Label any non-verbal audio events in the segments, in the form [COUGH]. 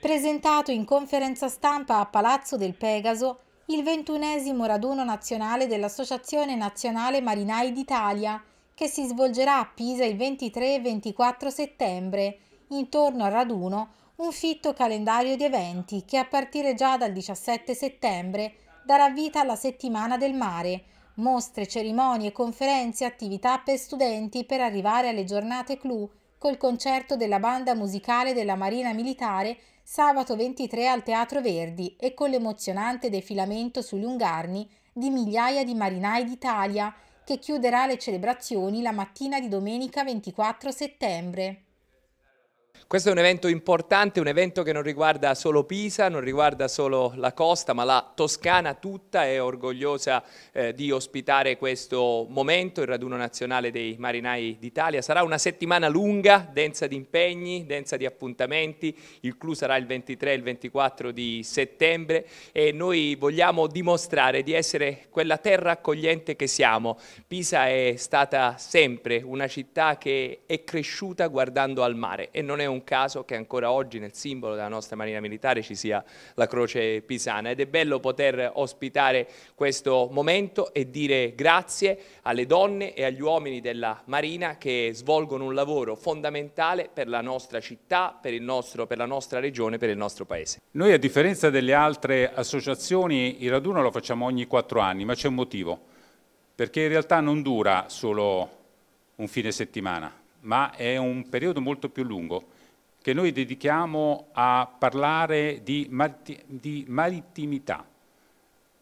Presentato in conferenza stampa a Palazzo del Pegaso il ventunesimo raduno nazionale dell'Associazione Nazionale Marinai d'Italia, che si svolgerà a Pisa il 23 e 24 settembre. Intorno al raduno un fitto calendario di eventi che a partire già dal 17 settembre darà vita alla settimana del mare, mostre, cerimonie, conferenze, attività per studenti per arrivare alle giornate clou col concerto della banda musicale della Marina Militare sabato 23 al Teatro Verdi e con l'emozionante defilamento sugli Ungarni di migliaia di marinai d'Italia che chiuderà le celebrazioni la mattina di domenica 24 settembre. Questo è un evento importante, un evento che non riguarda solo Pisa, non riguarda solo la costa, ma la Toscana tutta è orgogliosa eh, di ospitare questo momento, il raduno nazionale dei marinai d'Italia. Sarà una settimana lunga, densa di impegni, densa di appuntamenti, il clou sarà il 23 e il 24 di settembre e noi vogliamo dimostrare di essere quella terra accogliente che siamo. Pisa è stata sempre una città che è cresciuta guardando al mare e non è è un caso che ancora oggi nel simbolo della nostra Marina Militare ci sia la croce pisana ed è bello poter ospitare questo momento e dire grazie alle donne e agli uomini della Marina che svolgono un lavoro fondamentale per la nostra città, per, nostro, per la nostra regione, per il nostro paese. Noi a differenza delle altre associazioni il raduno lo facciamo ogni quattro anni, ma c'è un motivo, perché in realtà non dura solo un fine settimana, ma è un periodo molto più lungo, che noi dedichiamo a parlare di, marit di marittimità,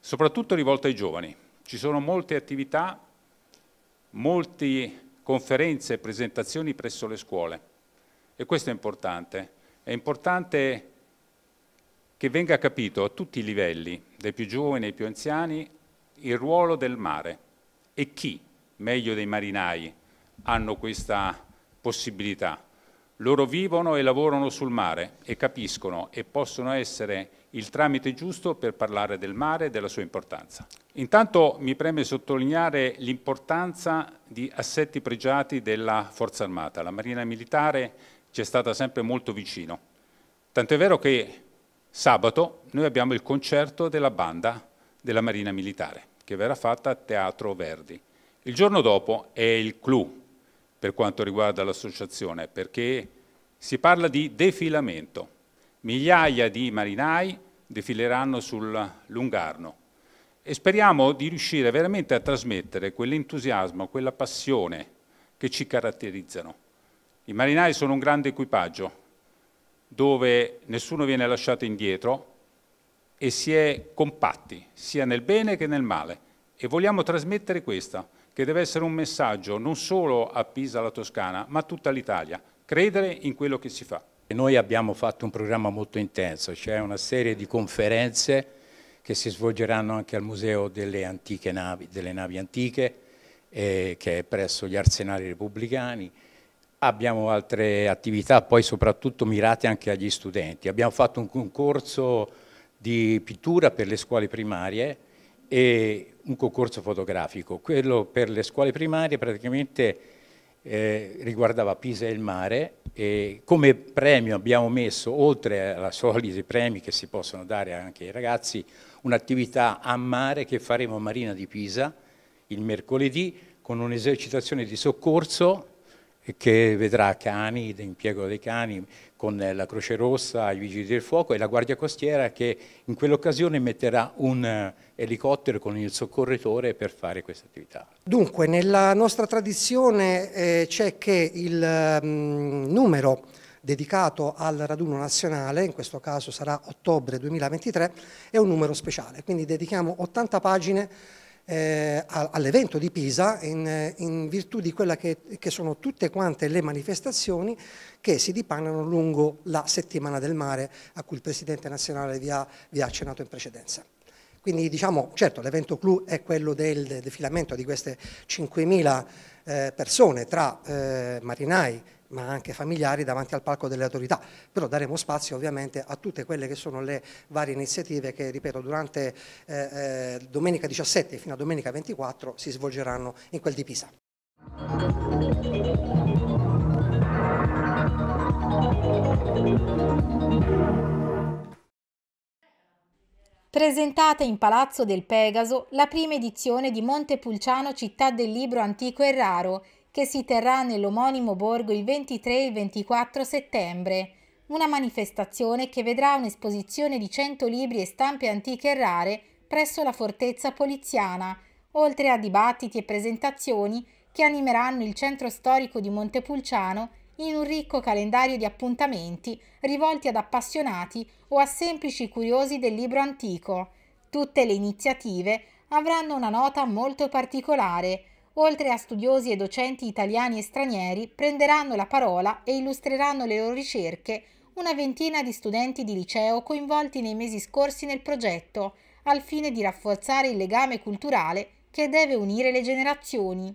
soprattutto rivolta ai giovani. Ci sono molte attività, molte conferenze e presentazioni presso le scuole e questo è importante. È importante che venga capito a tutti i livelli, dai più giovani ai più anziani, il ruolo del mare e chi, meglio dei marinai, hanno questa possibilità. Loro vivono e lavorano sul mare e capiscono e possono essere il tramite giusto per parlare del mare e della sua importanza. Intanto mi preme sottolineare l'importanza di assetti pregiati della Forza Armata. La Marina Militare ci è stata sempre molto vicino. Tant'è vero che sabato noi abbiamo il concerto della banda della Marina Militare, che verrà fatta a Teatro Verdi. Il giorno dopo è il clou per quanto riguarda l'associazione, perché si parla di defilamento. Migliaia di marinai defileranno sul Lungarno e speriamo di riuscire veramente a trasmettere quell'entusiasmo, quella passione che ci caratterizzano. I marinai sono un grande equipaggio dove nessuno viene lasciato indietro e si è compatti sia nel bene che nel male e vogliamo trasmettere questa che deve essere un messaggio non solo a Pisa, alla Toscana, ma a tutta l'Italia. Credere in quello che si fa. Noi abbiamo fatto un programma molto intenso, c'è cioè una serie di conferenze che si svolgeranno anche al Museo delle, antiche navi, delle Navi Antiche, eh, che è presso gli arsenali repubblicani. Abbiamo altre attività, poi soprattutto mirate anche agli studenti. Abbiamo fatto un concorso di pittura per le scuole primarie, e un concorso fotografico. Quello per le scuole primarie praticamente eh, riguardava Pisa e il mare e come premio abbiamo messo, oltre ai soliti premi che si possono dare anche ai ragazzi, un'attività a mare che faremo a Marina di Pisa il mercoledì con un'esercitazione di soccorso che vedrà cani, l'impiego dei cani, con eh, la Croce Rossa, i Vigili del Fuoco e la Guardia Costiera che in quell'occasione metterà un eh, elicottero con il soccorritore per fare questa attività. Dunque, nella nostra tradizione eh, c'è che il mh, mm, numero dedicato al raduno nazionale, in questo caso sarà ottobre 2023, è un numero speciale, quindi dedichiamo 80 pagine eh, all'evento di Pisa in, eh, in, virtù di quelle che, che, sono tutte quante le manifestazioni che si dipanano lungo la settimana del mare a cui il Presidente nazionale vi ha, vi ha accennato in precedenza. Quindi diciamo, certo, l'evento clou è quello del defilamento di queste 5.000 eh, persone tra eh, marinai, ma anche familiari davanti al palco delle autorità, però daremo spazio ovviamente a tutte quelle che sono le varie iniziative che, ripeto, durante eh, eh domenica 17 fino a domenica 24 si svolgeranno in quel di Pisa. Presentata in Palazzo del Pegaso la prima edizione di Montepulciano Città del Libro Antico e Raro, che si terrà nell'omonimo borgo il 23 e il 24 settembre, una manifestazione che vedrà un'esposizione di 100 libri e stampe antiche e rare presso la fortezza poliziana, oltre a dibattiti e presentazioni che animeranno il centro storico di Montepulciano in un ricco calendario di appuntamenti rivolti ad appassionati o a semplici curiosi del libro antico. Tutte le iniziative avranno una nota molto particolare, oltre a studiosi e docenti italiani e stranieri, prenderanno la parola e illustreranno le loro ricerche una ventina di studenti di liceo coinvolti nei mesi scorsi nel progetto, al fine di rafforzare il legame culturale che deve unire le generazioni.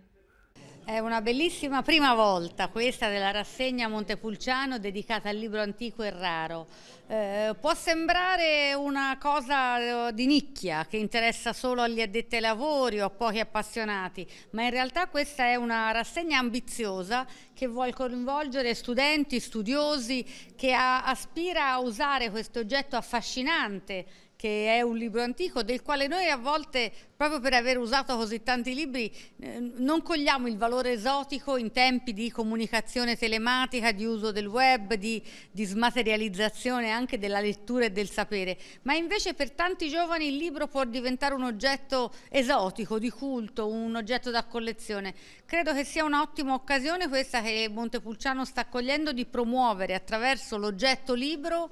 È una bellissima prima volta questa della rassegna Montepulciano dedicata al libro antico e raro. Eh, può sembrare una cosa eh, di nicchia che interessa solo agli addetti ai lavori o a pochi appassionati, ma in realtà questa è una rassegna ambiziosa che vuole coinvolgere studenti, studiosi, che a, aspira a usare questo oggetto affascinante che è un libro antico del quale noi a volte, proprio per aver usato così tanti libri, eh, non cogliamo il valore esotico in tempi di comunicazione telematica, di uso del web, di, di smaterializzazione anche della lettura e del sapere. Ma invece per tanti giovani il libro può diventare un oggetto esotico, di culto, un oggetto da collezione. Credo che sia un'ottima occasione questa che Montepulciano sta cogliendo di promuovere attraverso l'oggetto libro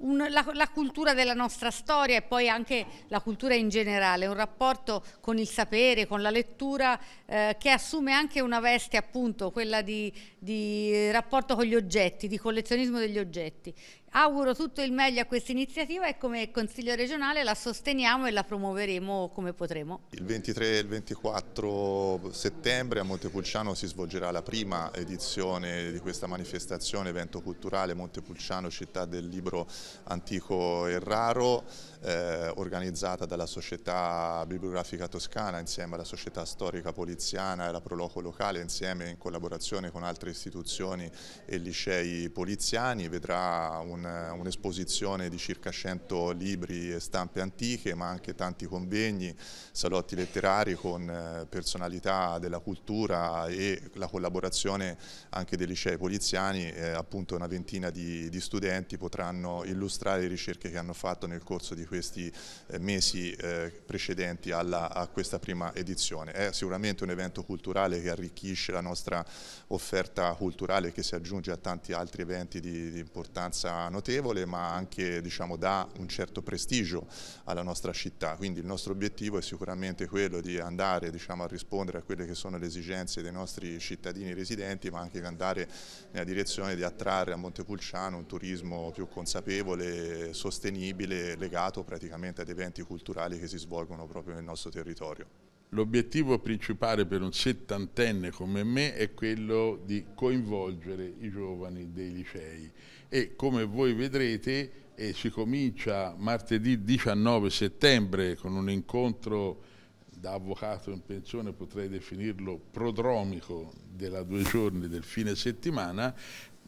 un, la, la, cultura della nostra storia e poi anche la cultura in generale, un rapporto con il sapere, con la lettura eh, che assume anche una veste appunto, quella di, di rapporto con gli oggetti, di collezionismo degli oggetti. Auguro tutto il meglio a questa iniziativa e come Consiglio regionale la sosteniamo e la promuoveremo come potremo. Il 23 e il 24 settembre a Montepulciano si svolgerà la prima edizione di questa manifestazione, evento culturale Montepulciano, città del libro antico e raro, eh, organizzata dalla Società Bibliografica Toscana insieme alla Società Storica Poliziana e la Proloco Locale, insieme in collaborazione con altre istituzioni e licei poliziani. Vedrà un un'esposizione un di circa 100 libri e stampe antiche, ma anche tanti convegni, salotti letterari con eh, personalità della cultura e la collaborazione anche dei licei poliziani, eh, appunto una ventina di, di, studenti potranno illustrare le ricerche che hanno fatto nel corso di questi eh, mesi eh, precedenti alla, a questa prima edizione. È sicuramente un evento culturale che arricchisce la nostra offerta culturale che si aggiunge a tanti altri eventi di, di importanza notevole ma anche diciamo, dà un certo prestigio alla nostra città, quindi il nostro obiettivo è sicuramente quello di andare diciamo, a rispondere a quelle che sono le esigenze dei nostri cittadini residenti ma anche di andare nella direzione di attrarre a Montepulciano un turismo più consapevole, sostenibile, legato praticamente ad eventi culturali che si svolgono proprio nel nostro territorio. L'obiettivo principale per un settantenne come me è quello di coinvolgere i giovani dei licei e come voi vedrete eh, si comincia martedì 19 settembre con un incontro da avvocato in pensione potrei definirlo prodromico della due giorni del fine settimana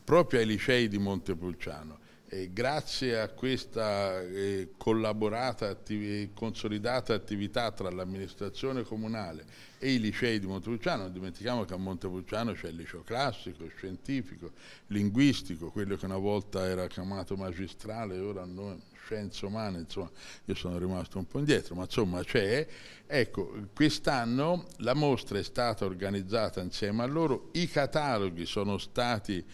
proprio ai licei di Montepulciano eh, grazie a questa eh, collaborata e attiv consolidata attività tra l'amministrazione comunale e i licei di Montepulciano, non dimentichiamo che a Montepulciano c'è il liceo classico, scientifico, linguistico, quello che una volta era chiamato magistrale, ora non scienze umane, insomma io sono rimasto un po' indietro, ma insomma c'è. Ecco, quest'anno la mostra è stata organizzata insieme a loro, i cataloghi sono stati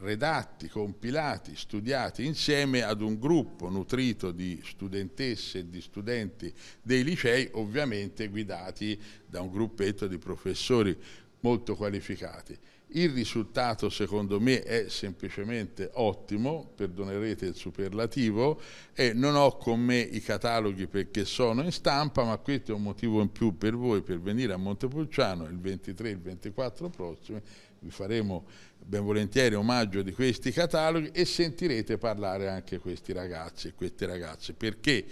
redatti, compilati, studiati insieme ad un gruppo nutrito di studentesse e di studenti dei licei, ovviamente guidati da un gruppetto di professori molto qualificati. Il risultato secondo me è semplicemente ottimo, perdonerete il superlativo, e non ho con me i cataloghi perché sono in stampa, ma questo è un motivo in più per voi per venire a Montepulciano il 23 e il 24 prossimi, vi faremo ben volentieri omaggio di questi cataloghi e sentirete parlare anche questi ragazzi e queste ragazze, perché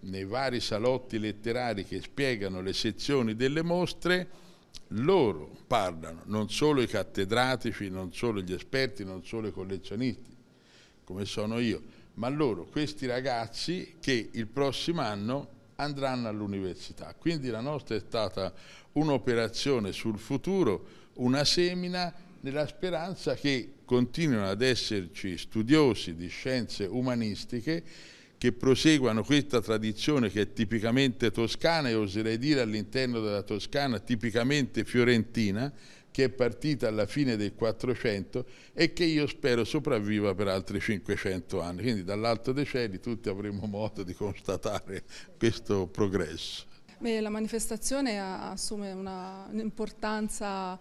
nei vari salotti letterari che spiegano le sezioni delle mostre loro parlano, non solo i cattedratici, non solo gli esperti, non solo i collezionisti, come sono io, ma loro, questi ragazzi che il prossimo anno andranno all'università. Quindi la nostra è stata un'operazione sul futuro, una semina nella speranza che continuino ad esserci studiosi di scienze umanistiche che proseguano questa tradizione che è tipicamente toscana e oserei dire all'interno della Toscana tipicamente fiorentina, che è partita alla fine del 400 e che io spero sopravviva per altri 500 anni. Quindi dall'alto dei cieli tutti avremo modo di constatare questo progresso. Beh, la manifestazione assume un'importanza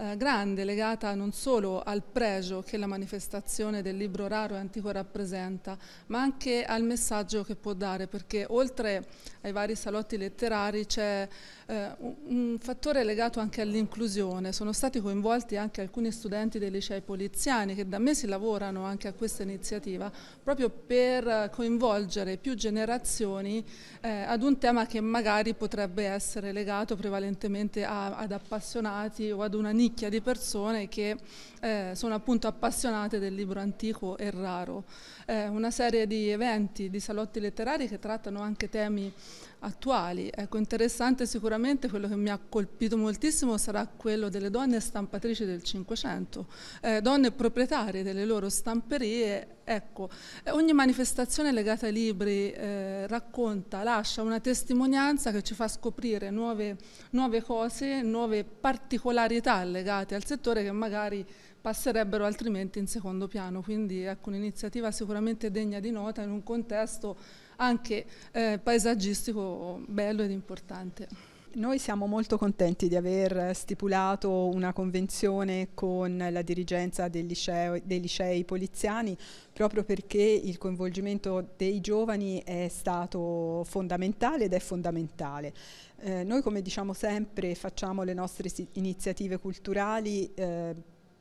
eh, grande legata non solo al pregio che la manifestazione del libro raro e antico rappresenta, ma anche al messaggio che può dare, perché oltre ai vari salotti letterari c'è eh, un fattore legato anche all'inclusione, sono stati coinvolti anche alcuni studenti dei licei poliziani che da mesi lavorano anche a questa iniziativa proprio per coinvolgere più generazioni eh, ad un tema che magari potrebbe essere legato prevalentemente a, ad appassionati o ad una nicchia di persone che eh, sono appunto appassionate del libro antico e raro. Eh, una serie di eventi, di salotti letterari che trattano anche temi attuali. Ecco, interessante sicuramente, quello che mi ha colpito moltissimo sarà quello delle donne stampatrici del Cinquecento, eh, donne proprietarie delle loro stamperie. Ecco, eh, ogni manifestazione legata ai libri eh, racconta, lascia una testimonianza che ci fa scoprire nuove, nuove cose, nuove particolarità legate al settore che magari passerebbero altrimenti in secondo piano. Quindi ecco un'iniziativa sicuramente degna di nota in un contesto anche eh, paesaggistico bello ed importante. Noi siamo molto contenti di aver stipulato una convenzione con la dirigenza dei licei, dei licei poliziani proprio perché il coinvolgimento dei giovani è stato fondamentale ed è fondamentale. Eh, noi come diciamo sempre facciamo le nostre iniziative culturali eh,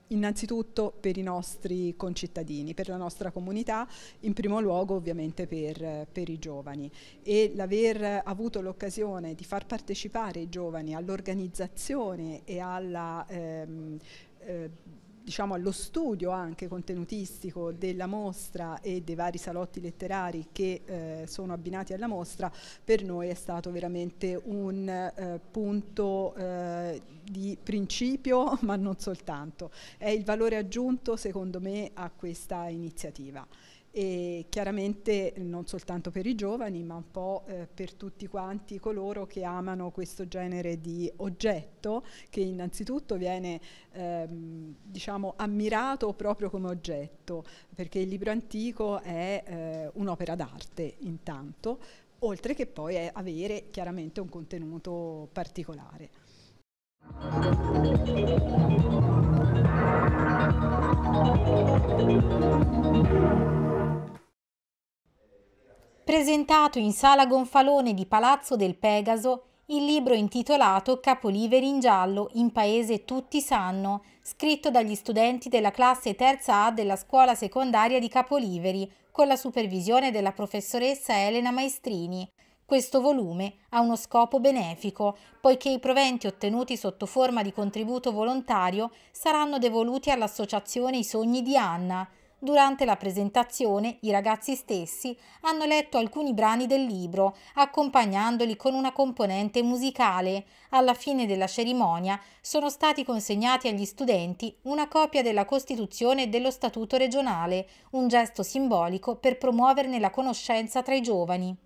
innanzitutto per i nostri concittadini, per la nostra comunità, in primo luogo ovviamente per, per i giovani e l'aver avuto l'occasione di far partecipare i giovani all'organizzazione e alla ehm, eh, diciamo, allo studio anche contenutistico della mostra e dei vari salotti letterari che eh, sono abbinati alla mostra, per noi è stato veramente un eh, punto eh, di principio, [LAUGHS] ma non soltanto. È il valore aggiunto, secondo me, a questa iniziativa e chiaramente non soltanto per i giovani ma un po' eh, per tutti quanti coloro che amano questo genere di oggetto che innanzitutto viene ehm, diciamo ammirato proprio come oggetto perché il libro antico è eh, un'opera d'arte intanto oltre che poi è avere chiaramente un contenuto particolare. Thank you presentato in Sala Gonfalone di Palazzo del Pegaso il libro intitolato Capoliveri in giallo, in paese tutti sanno, scritto dagli studenti della classe terza A della scuola secondaria di Capoliveri, con la supervisione della professoressa Elena Maestrini. Questo volume ha uno scopo benefico, poiché i proventi ottenuti sotto forma di contributo volontario saranno devoluti all'associazione I Sogni di Anna, Durante la presentazione i ragazzi stessi hanno letto alcuni brani del libro, accompagnandoli con una componente musicale. Alla fine della cerimonia sono stati consegnati agli studenti una copia della Costituzione e dello Statuto regionale, un gesto simbolico per promuoverne la conoscenza tra i giovani.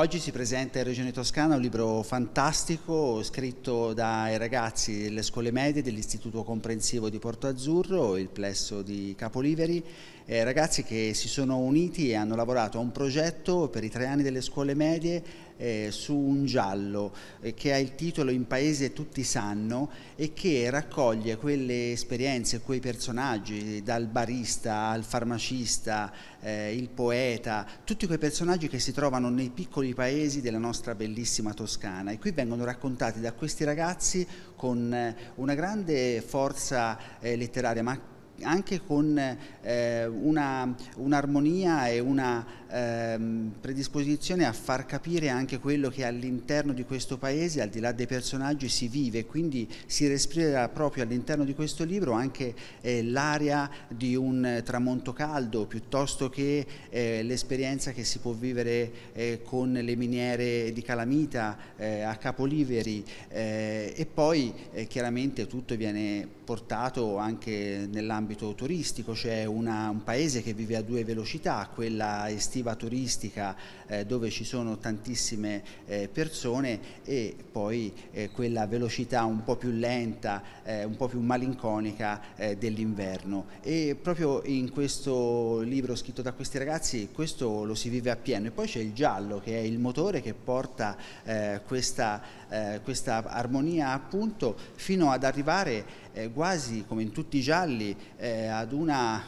Oggi si presenta in Regione Toscana un libro fantastico scritto dai ragazzi delle scuole medie dell'Istituto Comprensivo di Porto Azzurro, il plesso di Capoliveri eh, ragazzi che si sono uniti e hanno lavorato a un progetto per i tre anni delle scuole medie eh, su un giallo eh, che ha il titolo In paese tutti sanno e che raccoglie quelle esperienze, quei personaggi dal barista al farmacista, eh, il poeta, tutti quei personaggi che si trovano nei piccoli paesi della nostra bellissima Toscana e qui vengono raccontati da questi ragazzi con eh, una grande forza eh, letteraria ma anche con eh, un'armonia e una ehm, predisposizione a far capire anche quello che all'interno di questo paese, al di là dei personaggi, si vive, quindi si respira proprio all'interno di questo libro anche eh, l'area di un tramonto caldo piuttosto che eh, l'esperienza che si può vivere eh, con le miniere di Calamita eh, a Capoliveri eh, e poi eh, chiaramente tutto viene portato anche nell'ambito turistico, c'è cioè un paese che vive a due velocità, quella estiva estiva turistica eh, dove ci sono tantissime eh, persone e poi eh, quella velocità un po' più lenta, eh, un po' più malinconica eh, dell'inverno. E proprio in questo libro scritto da questi ragazzi questo lo si vive appieno e poi c'è il giallo che è il motore che porta eh, questa eh, questa armonia appunto fino ad arrivare eh, quasi come in tutti i gialli eh, ad una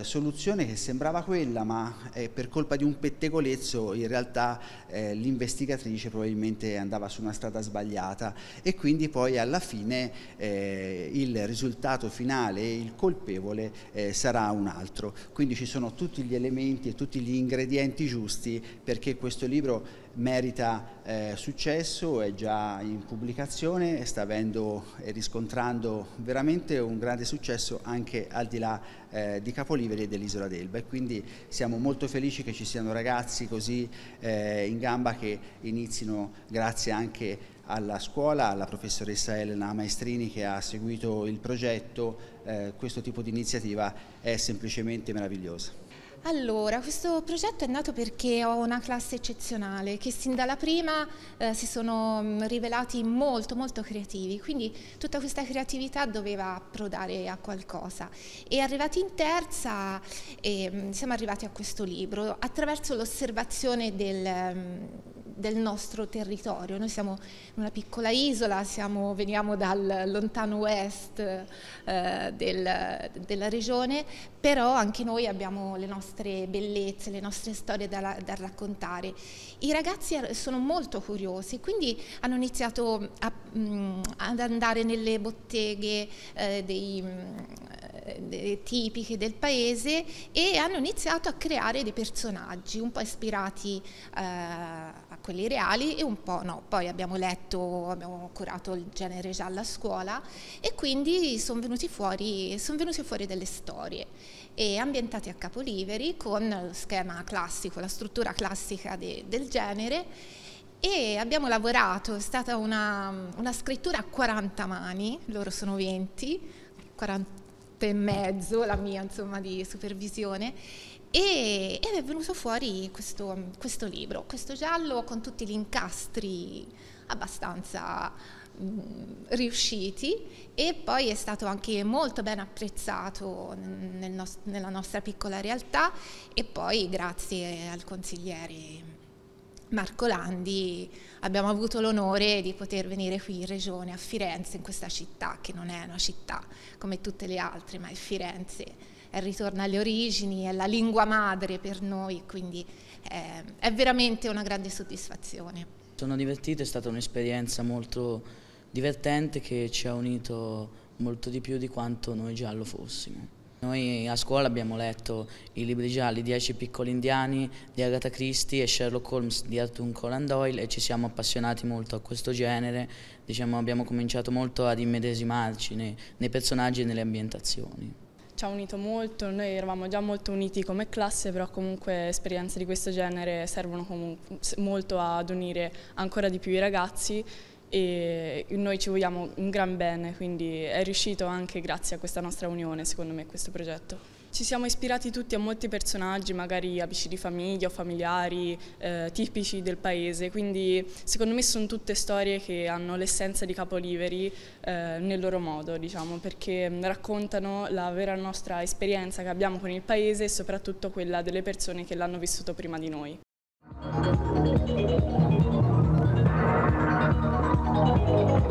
eh, soluzione che sembrava quella ma eh, per colpa di un pettegolezzo in realtà l'investigatrice probabilmente andava su una strada sbagliata e quindi poi alla fine il risultato finale, il colpevole sarà un altro. Quindi ci sono tutti gli elementi e tutti gli ingredienti giusti perché questo libro merita eh, successo, è già in pubblicazione e sta avendo e riscontrando veramente un grande successo anche al di là eh, di Capoliveri e dell'isola d'Elba e quindi siamo molto felici che ci siano ragazzi così eh, in gamba che inizino grazie anche alla scuola, alla professoressa Elena Maestrini che ha seguito il progetto, eh, questo tipo di iniziativa è semplicemente meravigliosa. Allora, questo progetto è nato perché ho una classe eccezionale che sin dalla prima eh, si sono mm, rivelati molto molto creativi, quindi tutta questa creatività doveva approdare a qualcosa e arrivati in terza eh, siamo arrivati a questo libro attraverso l'osservazione del mm, del nostro territorio. Noi siamo una piccola isola, siamo, veniamo dal lontano west eh, del, della regione, però anche noi abbiamo le nostre bellezze, le nostre storie da, da raccontare. I ragazzi er, sono molto curiosi, quindi hanno iniziato a, mh, mm, ad andare nelle botteghe eh, dei, mh, mm, eh, tipiche del paese e hanno iniziato a creare dei personaggi un po' ispirati eh, quelli reali e un po' no. Poi abbiamo letto, abbiamo curato il genere già alla scuola e quindi sono venute fuori, son fuori delle storie e ambientate a Capoliveri con lo schema classico, la struttura classica de, del genere e abbiamo lavorato, è stata una, una, scrittura a 40 mani, loro sono 20, 40 e mezzo la mia insomma di supervisione e, e è venuto fuori questo, questo, libro, questo giallo con tutti gli incastri abbastanza mm, riusciti e poi è stato anche molto ben apprezzato nel nos- nella nostra piccola realtà e poi grazie al consigliere Marco Landi abbiamo avuto l'onore di poter venire qui in regione a Firenze, in questa città che non è una città come tutte le altre, ma è Firenze eh, ritorna alle origini, è la lingua madre per noi, quindi eh, è veramente una grande soddisfazione. Sono divertito, è stata un'esperienza molto divertente che ci ha unito molto di più di quanto noi già lo fossimo. Noi a scuola abbiamo letto i libri gialli Dieci piccoli indiani di Agatha Christie e Sherlock Holmes di Arthur Conan Doyle e ci siamo appassionati molto a questo genere, diciamo, abbiamo cominciato molto ad immedesimarci nei, nei personaggi e nelle ambientazioni ci ha unito molto, noi eravamo già molto uniti come classe, però comunque esperienze di questo genere servono molto ad unire ancora di più i ragazzi e noi ci vogliamo un gran bene, quindi è riuscito anche grazie a questa nostra unione, secondo me, questo progetto. Ci siamo ispirati tutti a molti personaggi, magari amici di famiglia o familiari eh, tipici del paese, quindi secondo me sono tutte storie che hanno l'essenza di Capoliveri eh, nel loro modo, diciamo, perché mm, raccontano la vera nostra esperienza che abbiamo con il paese e soprattutto quella delle persone che l'hanno vissuto prima di noi.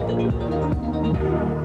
Thank you.